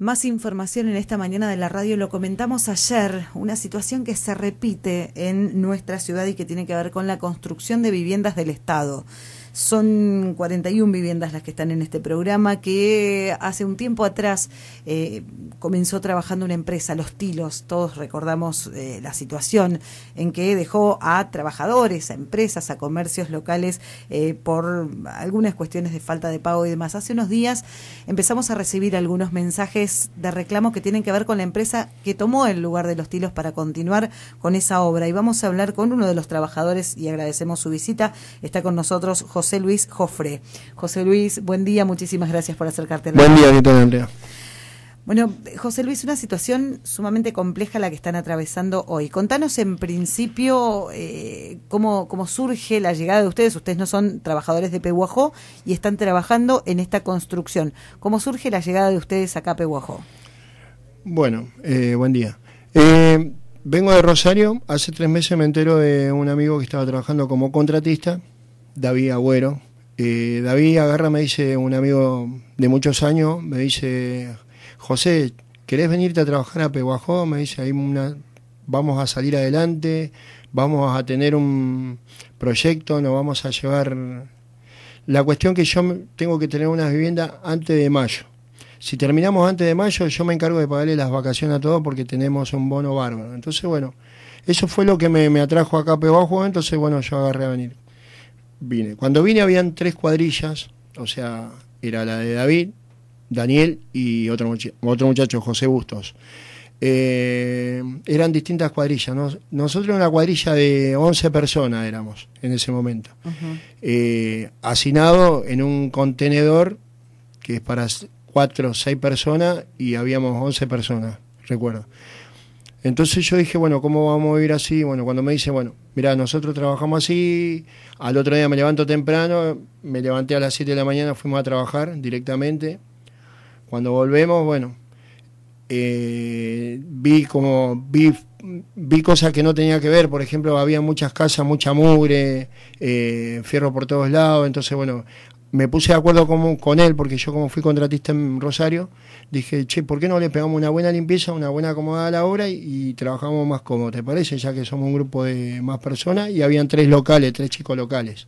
Más información en esta mañana de la radio, lo comentamos ayer, una situación que se repite en nuestra ciudad y que tiene que ver con la construcción de viviendas del Estado. Son 41 viviendas las que están en este programa que eh, hace un tiempo atrás eh, comenzó trabajando una empresa, Los Tilos. Todos recordamos eh, la situación en que dejó a trabajadores, a empresas, a comercios locales por algunas cuestiones de falta de pago y demás. Hace unos días empezamos a recibir algunos mensajes de reclamo que tienen que ver con la empresa que tomó el lugar de Los Tilos para continuar con esa obra. Y vamos a hablar con uno de los trabajadores y agradecemos su visita. Está con nosotros José. José Luis Jofre. José Luis, buen día, muchísimas gracias por acercarte. buen día, buen Andrea? Bueno, José Luis, una situación sumamente compleja la que están atravesando hoy. Contanos en principio eh, cómo, cómo, surge la llegada de ustedes. Ustedes no son trabajadores de Pehuajó y están trabajando en esta construcción. ¿Cómo surge la llegada de ustedes acá a Pehuajó? Bueno, eh, buen día. Eh, vengo de Rosario. Hace tres meses me entero de un amigo que estaba trabajando como contratista David Agüero. Eh, David agarra, me dice un amigo de muchos años, me dice, José, ¿querés venirte a trabajar a Pehuajó? Me dice, hay una, vamos a salir adelante, vamos a tener un proyecto, nos vamos a llevar... La cuestión que yo tengo que tener una vivienda antes de mayo. Si terminamos antes de mayo, yo me encargo de pagarle las vacaciones a todos porque tenemos un bono bárbaro. Entonces, bueno, eso fue lo que me, me atrajo acá a Pehuajó entonces, bueno, yo agarré a venir vine. Cuando vine habían tres cuadrillas, o sea, era la de David, Daniel y otro, otro muchacho, José Bustos. Eh, eran distintas cuadrillas. Nosotros nosotros una cuadrilla de 11 personas éramos en ese momento. Eh, hacinado en un contenedor que es para 4 o 6 personas y habíamos 11 personas, recuerdo. Entonces yo dije, bueno, ¿cómo vamos a ir así? Bueno, cuando me dice, bueno, mira, nosotros trabajamos así, al otro día me levanto temprano, me levanté a las 7 de la mañana, fuimos a trabajar directamente. Cuando volvemos, bueno, eh, vi como, vi, vi cosas que no tenía que ver, por ejemplo, había muchas casas, mucha mugre, eh, fierro por todos lados, entonces, bueno, me puse de acuerdo con, con él, porque yo como fui contratista en Rosario, dije, che, ¿por qué no le pegamos una buena limpieza, una buena acomodada a la obra y, trabajamos más cómodo? ¿Te parece? Ya que somos un grupo de más personas y habían tres locales, tres chicos locales.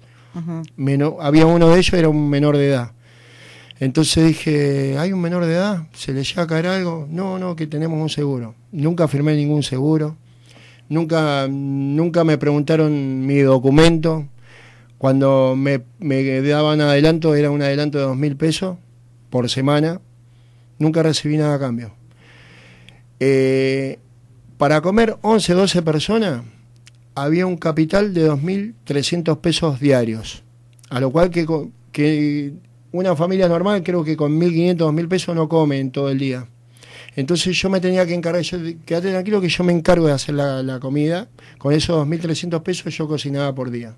había uno de ellos, era un menor de edad. Entonces dije, ¿hay un menor de edad? ¿Se le llega a caer algo? No, no, que tenemos un seguro. Nunca firmé ningún seguro. Nunca, nunca me preguntaron mi documento. Cuando me, me daban adelanto, era un adelanto de dos mil pesos por semana. Nunca recibí nada a cambio. Eh, para comer 11, 12 personas, había un capital de 2.300 pesos diarios. A lo cual que, que una familia normal creo que con 1.500, 2.000 pesos no comen todo el día. Entonces yo me tenía que encargar, yo, quédate tranquilo que yo me encargo de hacer la, la comida. Con esos 2.300 pesos yo cocinaba por día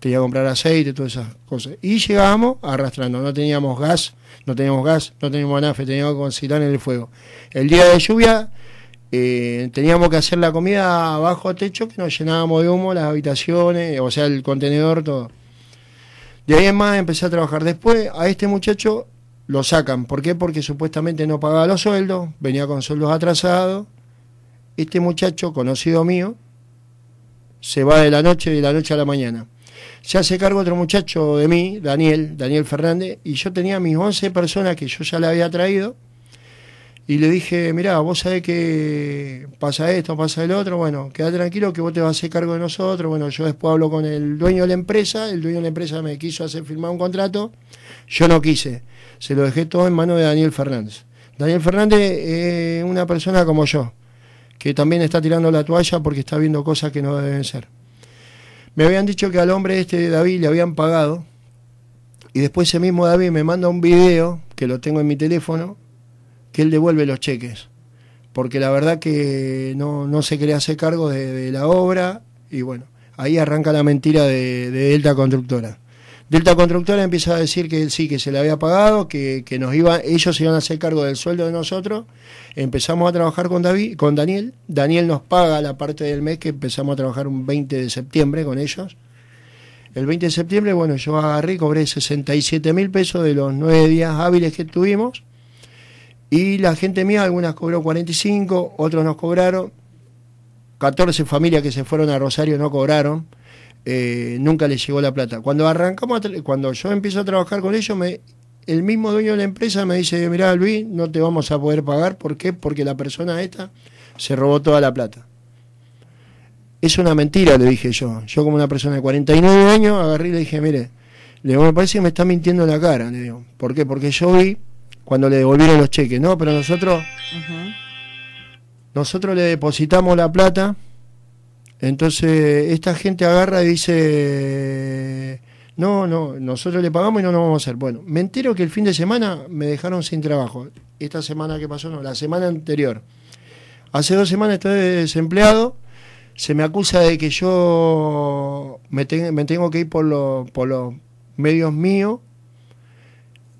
tenía que comprar aceite, todas esas cosas. Y llegábamos arrastrando, no teníamos gas, no teníamos gas, no teníamos anafe, teníamos que conciliar en el fuego. El día de lluvia eh, teníamos que hacer la comida bajo techo, que nos llenábamos de humo, las habitaciones, o sea, el contenedor, todo. De ahí en más empecé a trabajar. Después a este muchacho lo sacan. ¿Por qué? Porque supuestamente no pagaba los sueldos, venía con sueldos atrasados. Este muchacho, conocido mío, se va de la noche, de la noche a la mañana se hace cargo otro muchacho de mí, Daniel, Daniel Fernández, y yo tenía mis 11 personas que yo ya le había traído, y le dije, mirá, vos sabés que pasa esto, pasa el otro, bueno, queda tranquilo que vos te vas a hacer cargo de nosotros, bueno, yo después hablo con el dueño de la empresa, el dueño de la empresa me quiso hacer firmar un contrato, yo no quise, se lo dejé todo en manos de Daniel Fernández. Daniel Fernández es una persona como yo, que también está tirando la toalla porque está viendo cosas que no deben ser. Me habían dicho que al hombre este David le habían pagado. Y después ese mismo David me manda un video, que lo tengo en mi teléfono, que él devuelve los cheques. Porque la verdad que no, no se crea hacer cargo de, la obra. Y bueno, ahí arranca la mentira de, de Delta Constructora. Delta Constructora empieza a decir que sí, que se le había pagado, que, nos iba, ellos se iban a hacer cargo del sueldo de nosotros. Empezamos a trabajar con David, con Daniel. Daniel nos paga la parte del mes que empezamos a trabajar un 20 de septiembre con ellos. El 20 de septiembre, bueno, yo agarré, cobré 67 mil pesos de los nueve días hábiles que tuvimos. Y la gente mía, algunas cobró 45, otros nos cobraron. 14 familias que se fueron a Rosario no cobraron. Eh, nunca le llegó la plata. Cuando arrancamos, cuando yo empiezo a trabajar con ellos, me, el mismo dueño de la empresa me dice, mirá Luis, no te vamos a poder pagar. ¿Por Porque la persona esta se robó toda la plata. Es una mentira, le dije yo. Yo como una persona de 49 años agarré y le dije, mire, le me parece que me está mintiendo la cara. Le digo, ¿por qué? Porque yo vi cuando le devolvieron los cheques, ¿no? Pero nosotros, nosotros le depositamos la plata entonces, esta gente agarra y dice, no, no, nosotros le pagamos y no lo vamos a hacer. Bueno, me entero que el fin de semana me dejaron sin trabajo. Esta semana que pasó, no, la semana anterior. Hace dos semanas estoy desempleado. Se me acusa de que yo me, tengo que ir por, por los medios míos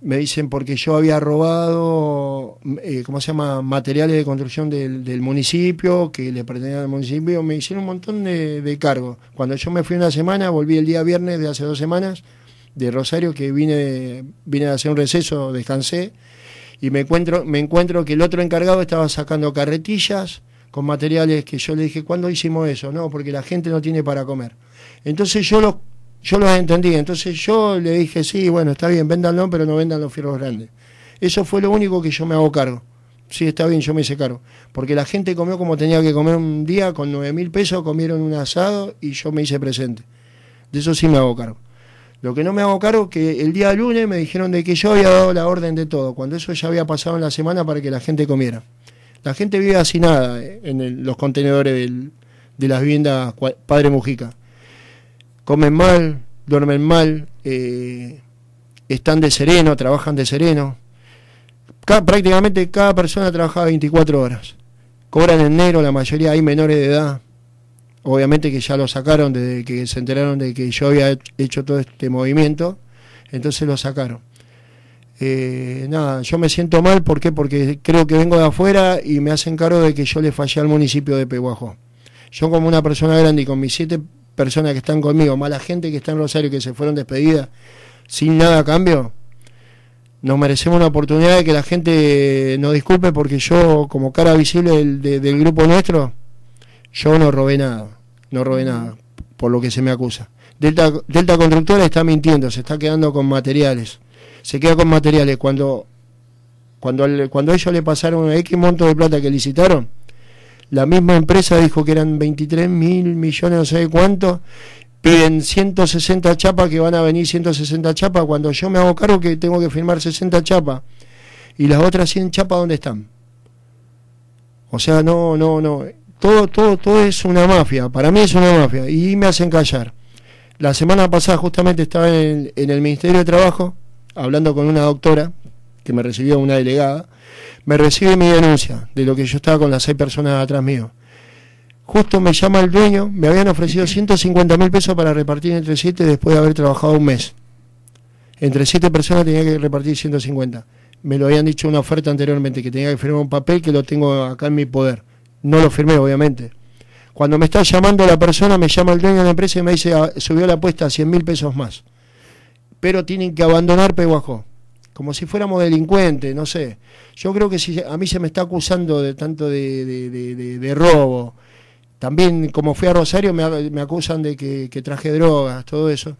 me dicen porque yo había robado, eh, ¿cómo se llama?, materiales de construcción del, municipio, que le pertenecían al municipio, me hicieron un montón de, de cargos. Cuando yo me fui una semana, volví el día viernes de hace dos semanas de Rosario, que vine, vine a hacer un receso, descansé, y me encuentro, me encuentro que el otro encargado estaba sacando carretillas con materiales que yo le dije, ¿cuándo hicimos eso? No, porque la gente no tiene para comer. Entonces yo los yo lo entendí, entonces yo le dije, sí, bueno, está bien, véndanlo, pero no vendan los fierros grandes. Eso fue lo único que yo me hago cargo. Sí, está bien, yo me hice cargo. Porque la gente comió como tenía que comer un día, con nueve mil pesos comieron un asado y yo me hice presente. De eso sí me hago cargo. Lo que no me hago cargo que el día lunes me dijeron de que yo había dado la orden de todo, cuando eso ya había pasado en la semana para que la gente comiera. La gente vive así nada eh, en los contenedores de las viviendas Padre Mujica comen mal, duermen mal, eh, están de sereno, trabajan de sereno. prácticamente cada persona trabaja 24 horas. Cobran en negro, la mayoría hay menores de edad. Obviamente que ya lo sacaron desde que se enteraron de que yo había hecho todo este movimiento. Entonces lo sacaron. Eh, nada, yo me siento mal, ¿por qué? Porque creo que vengo de afuera y me hacen cargo de que yo le fallé al municipio de Pehuajó. Yo como una persona grande y con mis siete personas que están conmigo, mala gente que está en Rosario que se fueron despedidas sin nada a cambio, nos merecemos una oportunidad de que la gente nos disculpe porque yo, como cara visible del, grupo nuestro, yo no robé nada, no robé nada, por lo que se me acusa. Delta, Delta Constructora está mintiendo, se está quedando con materiales. Se queda con materiales. Cuando, cuando, cuando ellos le pasaron X monto de plata que licitaron, la misma empresa dijo que eran 23 mil millones, no sé cuánto. Piden 160 chapas, que van a venir 160 chapas. Cuando yo me hago cargo que tengo que firmar 60 chapas. ¿Y las otras 100 chapas dónde están? O sea, no, no, no. Todo, todo, todo es una mafia. Para mí es una mafia. Y me hacen callar. La semana pasada justamente estaba en el Ministerio de Trabajo hablando con una doctora que me recibió una delegada, me recibe mi denuncia de lo que yo estaba con las seis personas atrás mío. Justo me llama el dueño, me habían ofrecido 150 mil pesos para repartir entre siete después de haber trabajado un mes. Entre siete personas tenía que repartir 150. Me lo habían dicho una oferta anteriormente, que tenía que firmar un papel que lo tengo acá en mi poder. No lo firmé, obviamente. Cuando me está llamando la persona, me llama el dueño de la empresa y me dice, ah, subió la apuesta a 100 mil pesos más. Pero tienen que abandonar Peguajó como si fuéramos delincuentes, no sé. Yo creo que si a mí se me está acusando de tanto de, robo, también como fui a Rosario me, acusan de que, traje drogas, todo eso.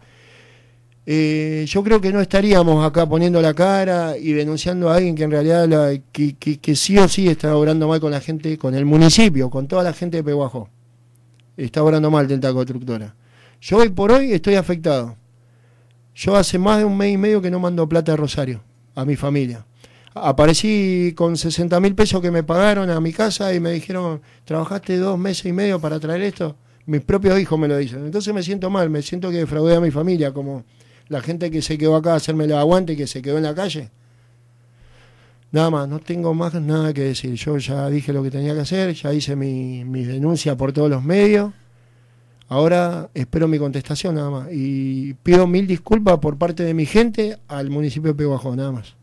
Eh, yo creo que no estaríamos acá poniendo la cara y denunciando a alguien que en realidad que, sí o sí está obrando mal con la gente, con el municipio, con toda la gente de Pehuajó, Está obrando mal Tenta Constructora. Yo hoy por hoy estoy afectado. Yo hace más de un mes y medio que no mando plata de Rosario, a mi familia. Aparecí con 60 mil pesos que me pagaron a mi casa y me dijeron, trabajaste dos meses y medio para traer esto. Mis propios hijos me lo dicen. Entonces me siento mal, me siento que defraude a mi familia, como la gente que se quedó acá a hacerme el aguante y que se quedó en la calle. Nada más, no tengo más nada que decir. Yo ya dije lo que tenía que hacer, ya hice mi, mi denuncia por todos los medios. Ahora espero mi contestación nada más. Y pido mil disculpas por parte de mi gente al municipio de Peguajó, nada más.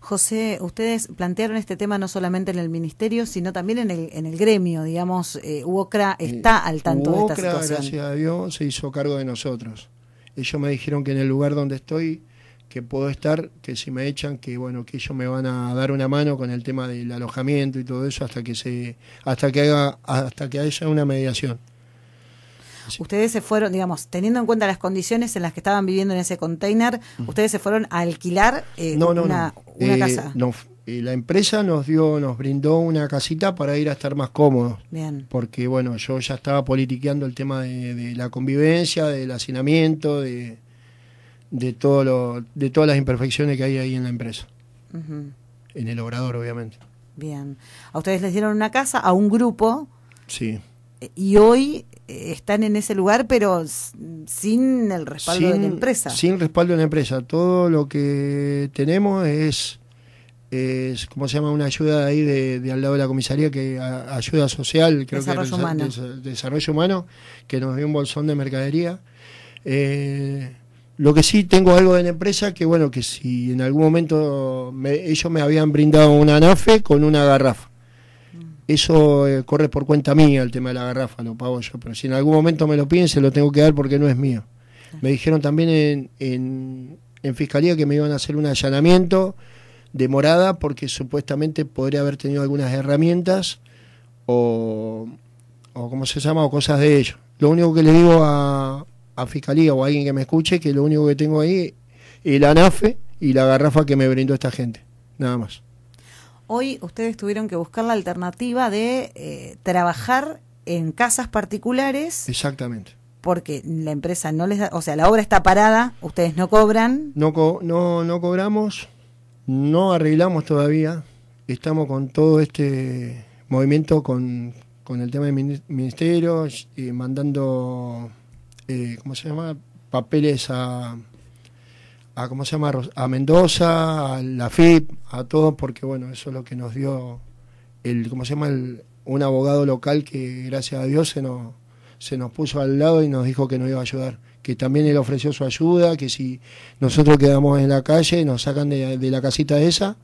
José, ustedes plantearon este tema no solamente en el ministerio, sino también en el, en el gremio, digamos, eh, UOCRA eh, está al tanto de esta situación. gracias a Dios, se hizo cargo de nosotros. Ellos me dijeron que en el lugar donde estoy, que puedo estar, que si me echan, que bueno, que ellos me van a dar una mano con el tema del alojamiento y todo eso hasta que se, hasta que haga, hasta que haya una mediación. Ustedes se fueron, digamos, teniendo en cuenta las condiciones en las que estaban viviendo en ese container, mm. ustedes se fueron a alquilar eh, una, no. Eh, casa. la empresa nos dio, nos brindó una casita para ir a estar más cómodos. Bien. Porque bueno, yo ya estaba politiqueando el tema de, la convivencia, del hacinamiento, de, de todo de todas las imperfecciones que hay ahí en la empresa. En el obrador, obviamente. Bien. A ustedes les dieron una casa, a un grupo. Sí. Y hoy están en ese lugar, pero sin el respaldo de la empresa. Sin respaldo de la empresa. Todo lo que tenemos es, ¿cómo se llama? Una ayuda ahí de, al lado de la comisaría, que ayuda social, creo desarrollo que humano. desarrollo humano, que nos dio un bolsón de mercadería. Eh, lo que sí tengo algo de la empresa que, bueno, que si en algún momento ellos me habían brindado una nafe con una garrafa. Eso eh, corre por cuenta mía el tema de la garrafa, lo pago yo, pero si en algún momento me lo piden, se lo tengo que dar porque no es mío. Me dijeron también en, en, Fiscalía que me iban a hacer un allanamiento de morada porque supuestamente podría haber tenido algunas herramientas o, o ¿cómo se llama? o cosas de ellos. Lo único que le digo a, Fiscalía o a alguien que me escuche que lo único que tengo ahí es el anafe y la garrafa que me brindó esta gente. Nada más hoy ustedes tuvieron que buscar la alternativa de eh, trabajar en casas particulares. Exactamente. Porque la empresa no les da, o sea, la obra está parada, ustedes no cobran. No, no, no cobramos, no arreglamos todavía, estamos con todo este movimiento con, con el tema de ministerios, y eh, mandando, eh, ¿cómo se llama? Papeles a a ¿cómo se llama? a Mendoza, a la FIP, a todos, porque bueno, eso es lo que nos dio el, ¿cómo se llama? El, un abogado local que gracias a Dios se nos, se nos puso al lado y nos dijo que nos iba a ayudar, que también él ofreció su ayuda, que si nosotros quedamos en la calle nos sacan de, la casita esa,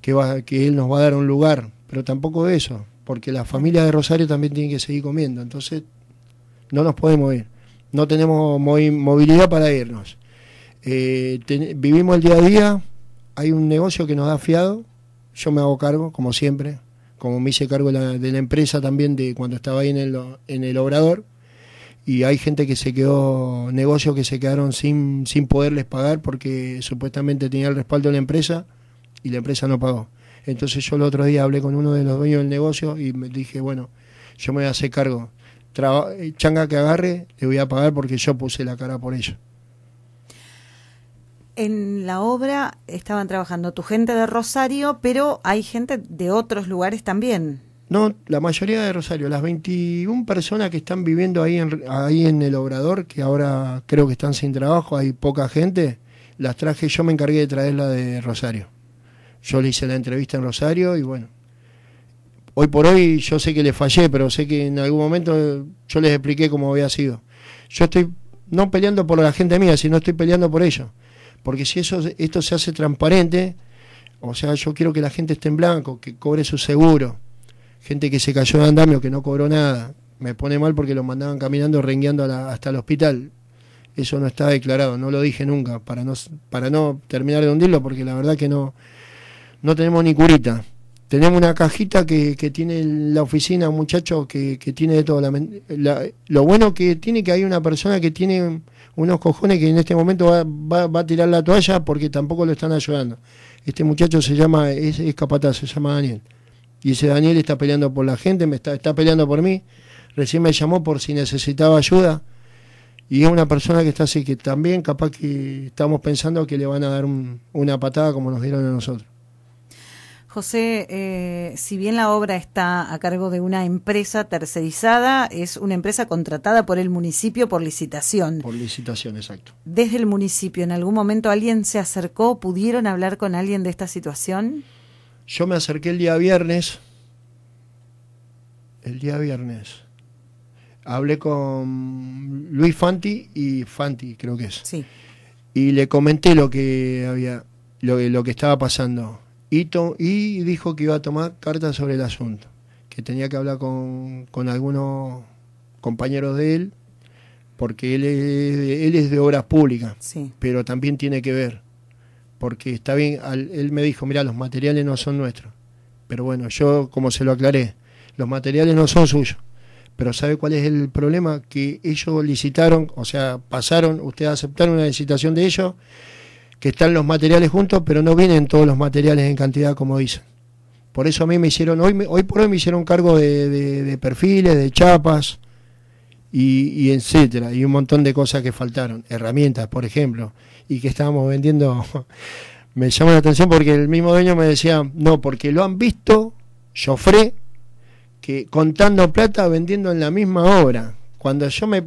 que, va, que él nos va a dar un lugar, pero tampoco eso, porque la familia de Rosario también tiene que seguir comiendo, entonces no nos podemos ir, no tenemos movilidad para irnos. Eh, vivimos el día a día, hay un negocio que nos da fiado, yo me hago cargo, como siempre, como me hice cargo de la, empresa también de cuando estaba ahí en el, en el obrador, y hay gente que se quedó, negocios que se quedaron sin, sin poderles pagar porque supuestamente tenía el respaldo de la empresa y la empresa no pagó. Entonces yo el otro día hablé con uno de los dueños del negocio y me dije, bueno, yo me voy a hacer cargo. Eh, changa que agarre, le voy a pagar porque yo puse la cara por ello en la obra estaban trabajando tu gente de Rosario, pero hay gente de otros lugares también. No, la mayoría de Rosario, las 21 personas que están viviendo ahí en, ahí en el Obrador, que ahora creo que están sin trabajo, hay poca gente, las traje, yo me encargué de traerla de Rosario. Yo le hice la entrevista en Rosario y bueno, hoy por hoy yo sé que le fallé, pero sé que en algún momento yo les expliqué cómo había sido. Yo estoy no peleando por la gente mía, sino estoy peleando por ellos. Porque si eso, esto se hace transparente, o sea, yo quiero que la gente esté en blanco, que cobre su seguro. Gente que se cayó de andamio, que no cobró nada. Me pone mal porque lo mandaban caminando, rengueando hasta el hospital. Eso no está declarado, no lo dije nunca, para no, para no terminar de hundirlo, porque la verdad que no, no tenemos ni curita. Tenemos una cajita que, que tiene la oficina, un muchacho que, que tiene de todo. lo bueno que tiene que hay una persona que tiene unos cojones que en este momento va, a tirar la toalla porque tampoco lo están ayudando. Este muchacho se llama, es, capataz, se llama Daniel. Y ese Daniel está peleando por la gente, me está, está peleando por mí. Recién me llamó por si necesitaba ayuda. Y es una persona que está así, que también capaz que estamos pensando que le van a dar una patada como nos dieron a nosotros. José, eh, si bien la obra está a cargo de una empresa tercerizada, es una empresa contratada por el municipio por licitación. Por licitación, exacto. Desde el municipio, ¿en algún momento alguien se acercó? ¿Pudieron hablar con alguien de esta situación? Yo me acerqué el día viernes. El día viernes. Hablé con Luis Fanti y Fanti, creo que es. Sí. Y le comenté lo que había, lo, lo que estaba pasando y, dijo que iba a tomar cartas sobre el asunto, que tenía que hablar con, con algunos compañeros de él, porque él es, de obras públicas, sí. pero también tiene que ver, porque está bien, él me dijo, mira, los materiales no son nuestros, pero bueno, yo como se lo aclaré, los materiales no son suyos, pero ¿sabe cuál es el problema? Que ellos licitaron, o sea, pasaron, ustedes aceptaron una licitación de ellos, que están los materiales juntos, pero no vienen todos los materiales en cantidad como dicen. Por eso a mí me hicieron, hoy, hoy por hoy me hicieron cargo de, de, perfiles, de chapas y, y, etcétera, y un montón de cosas que faltaron, herramientas, por ejemplo, y que estábamos vendiendo. me llama la atención porque el mismo dueño me decía, no, porque lo han visto, Joffre, que contando plata vendiendo en la misma obra. Cuando yo me.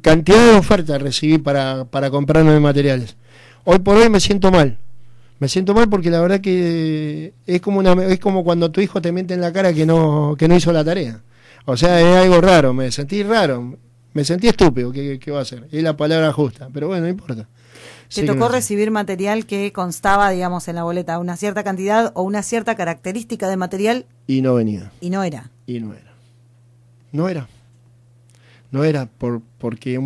cantidad de ofertas recibí para, para comprarme materiales Hoy por hoy me siento mal. Me siento mal porque la verdad que es como una es como cuando tu hijo te miente en la cara que no que no hizo la tarea. O sea, es algo raro, me sentí raro, me sentí estúpido, ¿qué, va a hacer? Es la palabra justa, pero bueno, no importa. ¿Te tocó recibir material que constaba, digamos, en la boleta, una cierta cantidad o una cierta característica de material? Y no venía. Y no era. Y no era. No era no era por, porque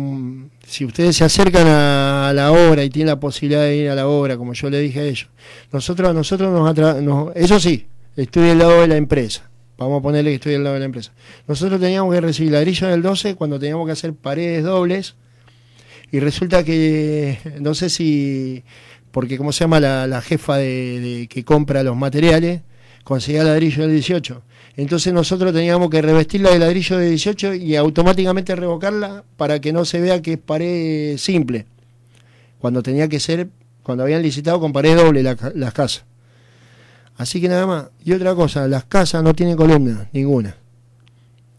si ustedes se acercan a, la obra y tienen la posibilidad de ir a la obra, como yo le dije a ellos, nosotros, nosotros nos, atra, eso sí, estoy del lado de la empresa, vamos a ponerle que estoy del lado de la empresa. Nosotros teníamos que recibir ladrillo del 12 cuando teníamos que hacer paredes dobles y resulta que, no sé si, porque cómo se llama la, jefa de, que compra los materiales, conseguía ladrillo de 18. Entonces nosotros teníamos que revestirla de ladrillo de 18 y automáticamente revocarla para que no se vea que es pared simple. Cuando tenía que ser, cuando habían licitado con pared doble la, las casas. Así que nada más. Y otra cosa, las casas no tienen columnas, ninguna.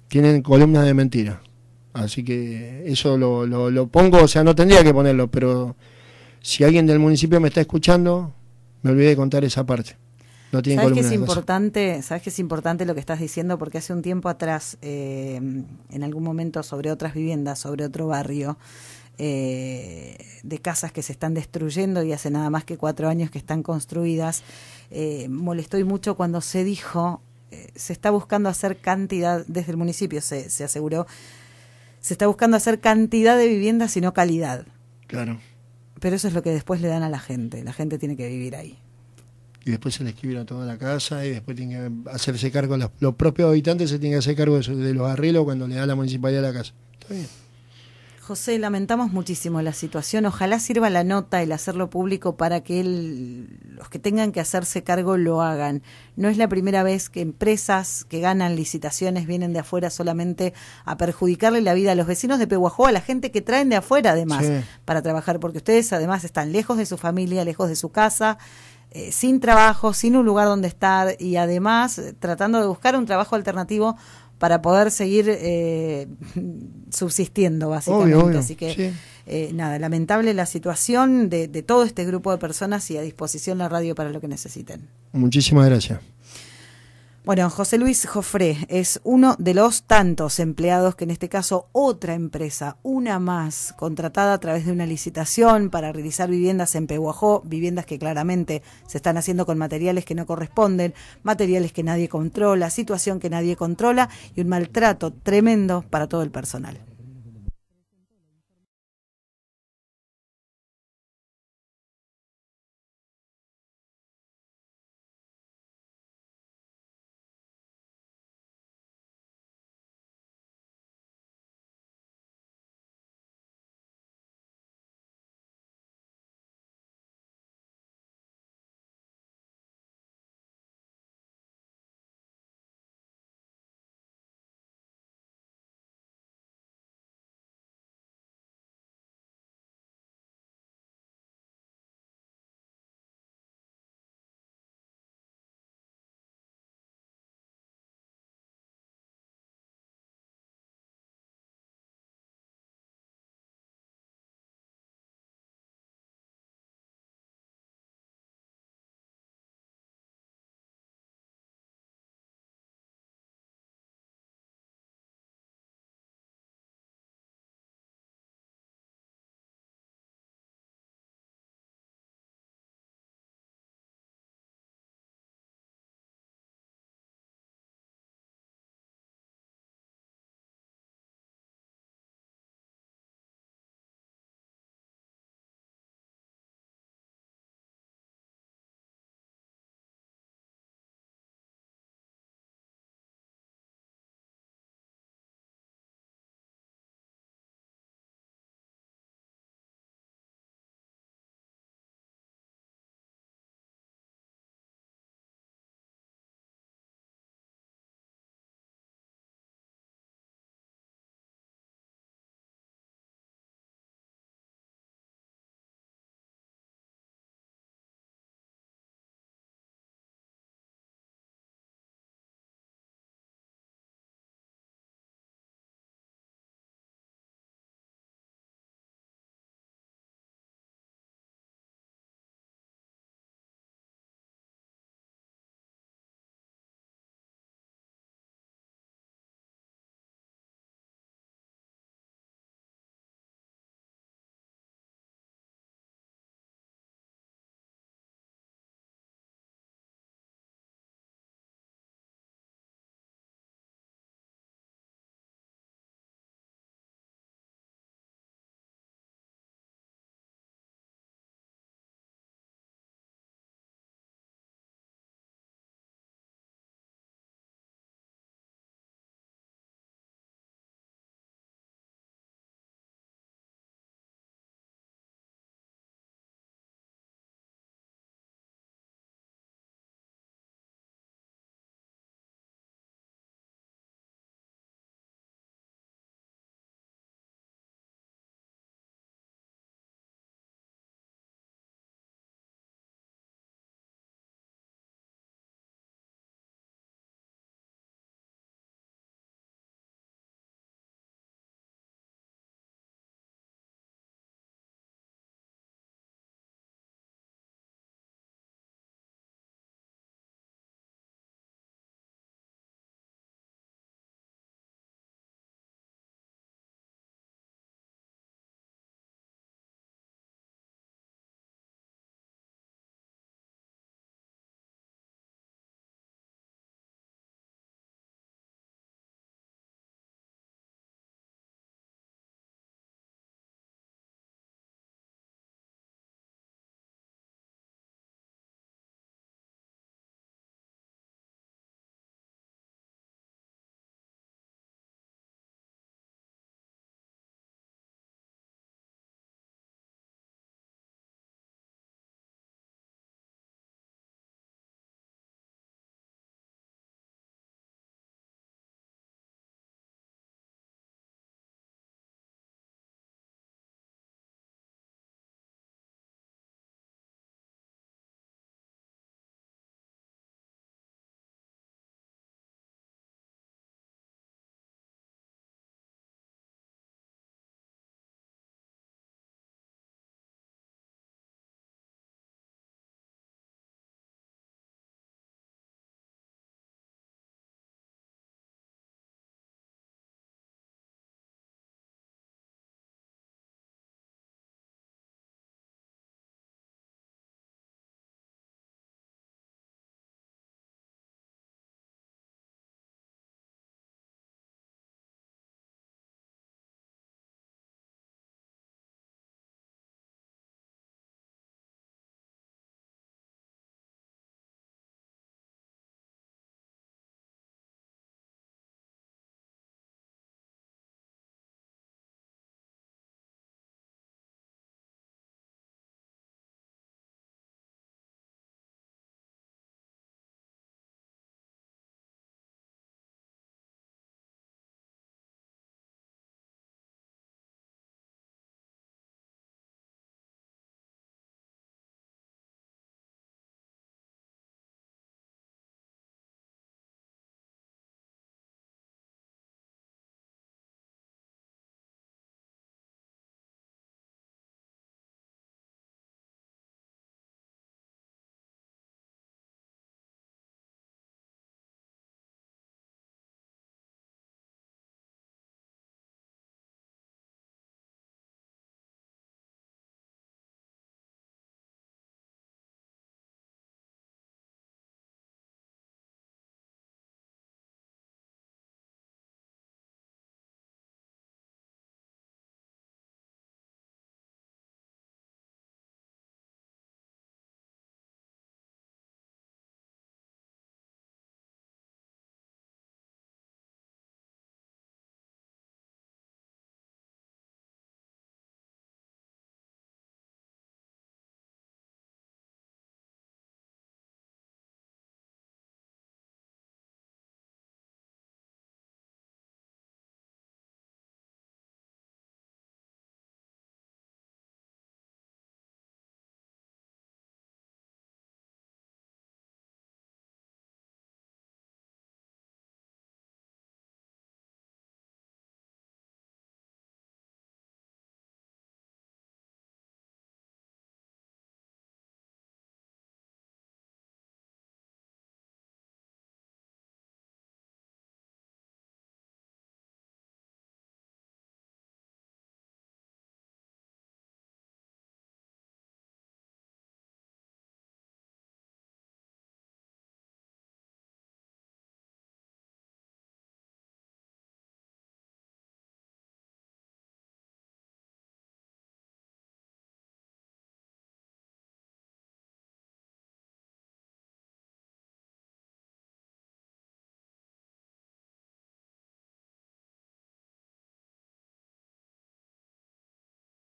Tienen columnas de mentira. Así que eso lo, lo, lo pongo, o sea, no tendría que ponerlo, pero si alguien del municipio me está escuchando, me olvidé de contar esa parte. No tiene ¿Sabes que es importante, ¿Sabes que es importante lo que estás diciendo? Porque hace un tiempo atrás, eh, en algún momento, sobre otras viviendas, sobre otro barrio, eh, de casas que se están destruyendo y hace nada más que cuatro años que están construidas, eh, molestó y mucho cuando se dijo, se está buscando hacer cantidad, desde el municipio se, se aseguró, se está buscando hacer cantidad de viviendas y no calidad. Claro. Pero eso es lo que después le dan a la gente, la gente tiene que vivir ahí y después se les quiebra toda la casa y después tienen que hacerse cargo, los, propios habitantes se tienen que hacer cargo de, los arreglos cuando le da la municipalidad la casa. Está bien. José, lamentamos muchísimo la situación. Ojalá sirva la nota el hacerlo público para que los que tengan que hacerse cargo lo hagan. No es la primera vez que empresas que ganan licitaciones vienen de afuera solamente a perjudicarle la vida a los vecinos de Pehuajó, a la gente que traen de afuera además para trabajar, porque ustedes además están lejos de su familia, lejos de su casa. Eh, sin trabajo, sin un lugar donde estar y además eh, tratando de buscar un trabajo alternativo para poder seguir eh, subsistiendo, básicamente. Así que, nada, lamentable la situación de, de todo este grupo de personas y a disposición la radio para lo que necesiten. Muchísimas gracias. Bueno, José Luis Jofré es uno de los tantos empleados que en este caso otra empresa, una más, contratada a través de una licitación para realizar viviendas en Pehuajó, viviendas que claramente se están haciendo con materiales que no corresponden, materiales que nadie controla, situación que nadie controla y un maltrato tremendo para todo el personal.